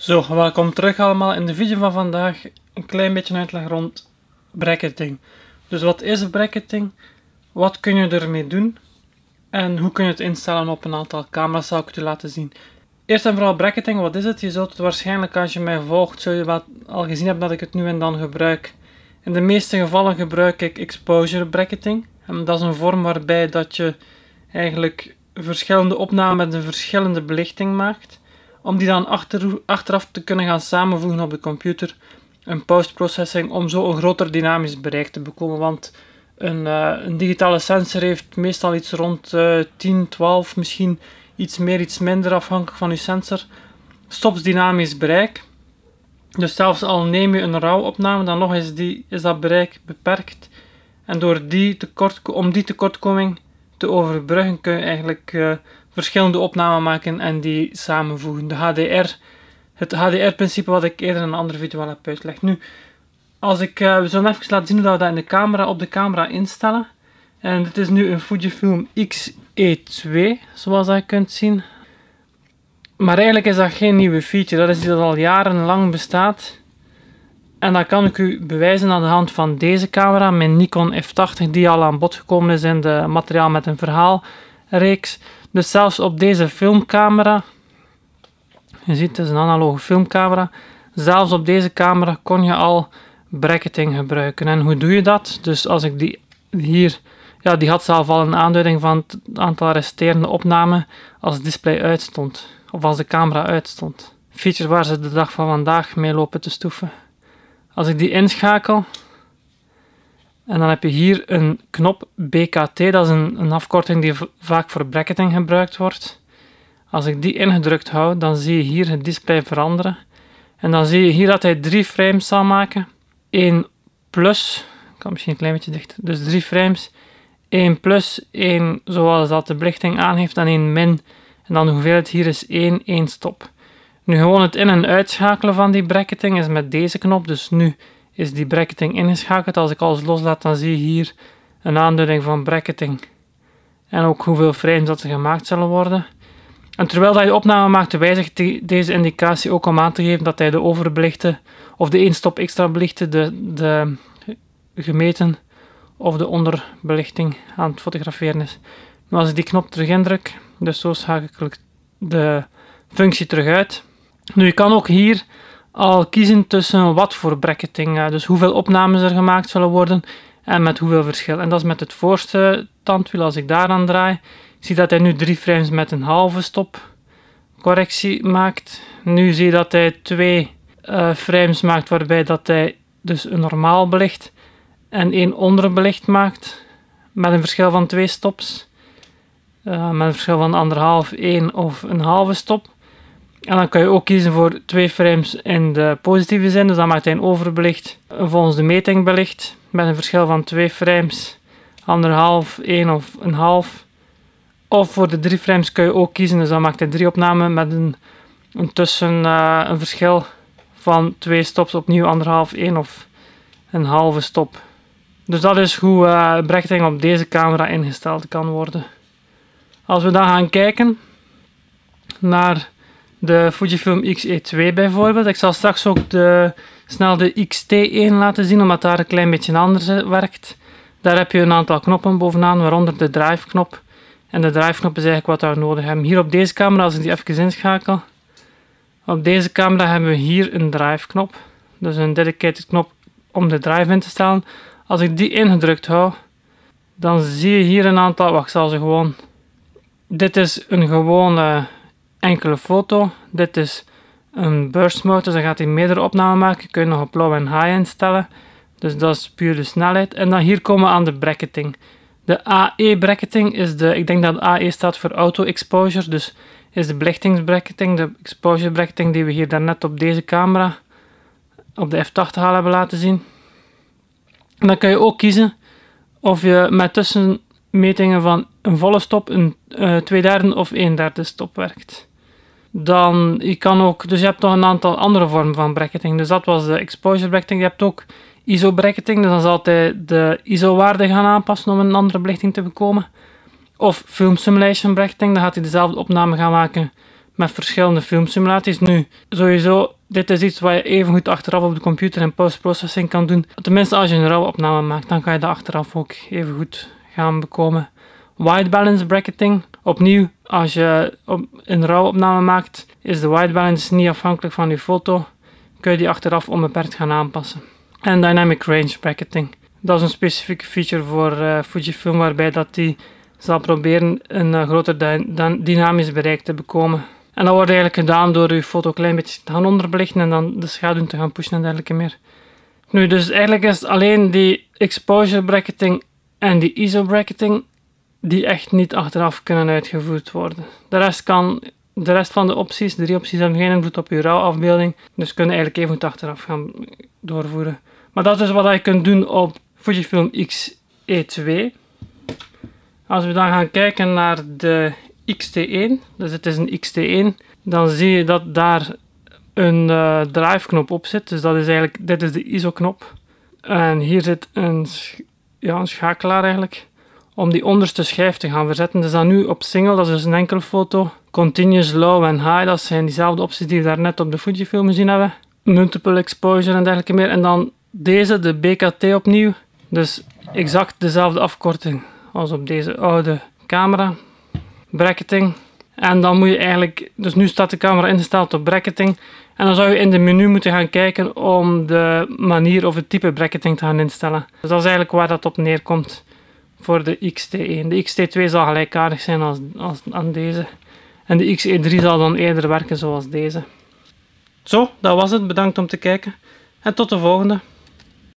Zo, welkom terug allemaal. In de video van vandaag een klein beetje uitleg rond bracketing. Dus wat is bracketing? Wat kun je ermee doen? En hoe kun je het instellen op een aantal camera's, zal ik het u laten zien. Eerst en vooral bracketing, wat is het? Je zult het waarschijnlijk als je mij volgt, zul je wel al gezien hebben dat ik het nu en dan gebruik. In de meeste gevallen gebruik ik exposure bracketing. En dat is een vorm waarbij dat je eigenlijk verschillende opnamen met een verschillende belichting maakt om die dan achter, achteraf te kunnen gaan samenvoegen op de computer, een postprocessing, om zo een groter dynamisch bereik te bekomen. Want een, eh, een digitale sensor heeft meestal iets rond uh, 10, 12, misschien iets meer, iets minder afhankelijk van je sensor. Stops dynamisch bereik. Dus zelfs al neem je een RAW-opname, dan nog is, die, is dat bereik beperkt. En door die tekort, om die tekortkoming te overbruggen kun je eigenlijk eh, verschillende opnamen maken en die samenvoegen. De HDR, het HDR-principe wat ik eerder in een andere video al heb uitgelegd. Nu, als ik, zo eh, we zullen even laten zien hoe we dat in de camera, op de camera instellen. En dit is nu een Fujifilm X-E2, zoals je kunt zien. Maar eigenlijk is dat geen nieuwe feature, dat is iets dat al jarenlang bestaat. En dat kan ik u bewijzen aan de hand van deze camera, mijn Nikon F80, die al aan bod gekomen is in de materiaal met een verhaal reeks. Dus zelfs op deze filmcamera, je ziet het is een analoge filmcamera, zelfs op deze camera kon je al bracketing gebruiken. En hoe doe je dat? Dus als ik die hier, ja die had zelf al een aanduiding van het aantal resterende opnamen als het display uitstond. Of als de camera uitstond. Features waar ze de dag van vandaag mee lopen te stoeven. Als ik die inschakel, en dan heb je hier een knop BKT, dat is een, een afkorting die vaak voor bracketing gebruikt wordt. Als ik die ingedrukt hou, dan zie je hier het display veranderen. En dan zie je hier dat hij drie frames zal maken. 1 plus, ik kan misschien een klein beetje dichter, dus drie frames. 1 plus, 1 zoals dat de belichting heeft, en 1 min. En dan de hoeveelheid hier is 1, 1 stop. Nu gewoon het in- en uitschakelen van die bracketing is met deze knop. Dus nu is die bracketing ingeschakeld. Als ik alles loslaat, dan zie je hier een aanduiding van bracketing. En ook hoeveel frames dat er gemaakt zullen worden. En terwijl dat je opname maakt, wijzigt deze indicatie ook om aan te geven dat hij de overbelichte of de stop extra belichte, de, de gemeten of de onderbelichting aan het fotograferen is. Nu als ik die knop terug indruk, dus zo schakel ik de functie terug uit. Nu je kan ook hier al kiezen tussen wat voor bracketing, eh, dus hoeveel opnames er gemaakt zullen worden en met hoeveel verschil. En dat is met het voorste tandwiel, als ik daaraan draai, zie dat hij nu 3 frames met een halve stop correctie maakt. Nu zie je dat hij 2 eh, frames maakt waarbij dat hij dus een normaal belicht en één onderbelicht maakt met een verschil van 2 stops. Eh, met een verschil van anderhalf, 1 of een halve stop. En dan kan je ook kiezen voor twee frames in de positieve zin, dus dan maakt hij een overbelicht volgens de meting belicht met een verschil van twee frames, anderhalf, één of een half. Of voor de drie frames kun je ook kiezen, dus dan maakt hij drie opnamen met een, tussen eh, een verschil van twee stops opnieuw anderhalf, één of een halve stop. Dus dat is hoe uh, brechting op deze camera ingesteld kan worden. Als we dan gaan kijken naar de Fujifilm xe 2 bijvoorbeeld. Ik zal straks ook de, snel de X-T1 laten zien, omdat daar een klein beetje anders eh, werkt. Daar heb je een aantal knoppen bovenaan, waaronder de drive knop. En de drive knop is eigenlijk wat we nodig hebben. Hier op deze camera, als ik die even inschakel. Op deze camera hebben we hier een drive knop. Dus een dedicated knop om de drive in te stellen. Als ik die ingedrukt hou, dan zie je hier een aantal... Wacht, zal ze gewoon... Dit is een gewone enkele foto. Dit is een mode dus dan gaat hij meerdere opnamen maken. Kun je nog op low en high instellen. Dus dat is puur de snelheid. En dan hier komen we aan de bracketing. De AE bracketing is de, ik denk dat AE staat voor auto exposure, dus is de belichtingsbracketing, de exposure bracketing die we hier daarnet op deze camera op de F80 halen hebben laten zien. En dan kun je ook kiezen of je met tussenmetingen van een volle stop, een uh, twee derde of een derde stop werkt. Dan je kan ook, dus je hebt nog een aantal andere vormen van bracketing. Dus dat was de exposure bracketing. Je hebt ook ISO bracketing, dus dan zal hij de ISO waarde gaan aanpassen om een andere belichting te bekomen. Of film simulation bracketing, dan gaat hij dezelfde opname gaan maken met verschillende filmsimulaties. Nu, sowieso, dit is iets wat je even goed achteraf op de computer en postprocessing kan doen. Tenminste, als je een rauwe opname maakt, dan kan je dat achteraf ook even goed gaan bekomen. White balance bracketing, Opnieuw, als je een rauw opname maakt, is de white balance niet afhankelijk van je foto. Kun je die achteraf onbeperkt gaan aanpassen. En dynamic range bracketing. Dat is een specifieke feature voor uh, Fujifilm waarbij dat die zal proberen een eh, groter dynamisch bereik te bekomen. En dat wordt eigenlijk gedaan door je foto een klein beetje te gaan onderbelichten en dan de schaduw te gaan pushen en dergelijke meer. Nu, dus eigenlijk is alleen die exposure bracketing en die ISO bracketing die echt niet achteraf kunnen uitgevoerd worden. De rest, kan, de rest van de opties, de drie opties, hebben geen invloed op je rouwafbeelding. Dus kunnen eigenlijk even achteraf gaan doorvoeren. Maar dat is wat je kunt doen op Fujifilm X-E2. Als we dan gaan kijken naar de XT1, dus het is een XT1, dan zie je dat daar een uh, eh, drive knop op zit. Dus dat is eigenlijk, dit is de ISO knop. En hier zit een, ja, een schakelaar eigenlijk om die onderste schijf te gaan verzetten. Dus dan nu op single, dat is dus een enkele foto. Continuous low en high, dat zijn diezelfde opties die we daarnet op de Fujifilm gezien hebben. Multiple exposure en dergelijke meer. En dan deze, de BKT opnieuw. Dus exact dezelfde afkorting als op deze oude camera. Bracketing. En dan moet je eigenlijk, dus nu staat de camera ingesteld op bracketing. En dan zou je in de menu moeten gaan kijken om de manier of het type bracketing te gaan instellen. Dus dat is eigenlijk waar dat op neerkomt voor de XT1. De XT2 zal gelijkaardig zijn als, als aan deze. En de XE3 zal dan eerder werken zoals deze. Zo, dat was het. Bedankt om te kijken. En tot de volgende.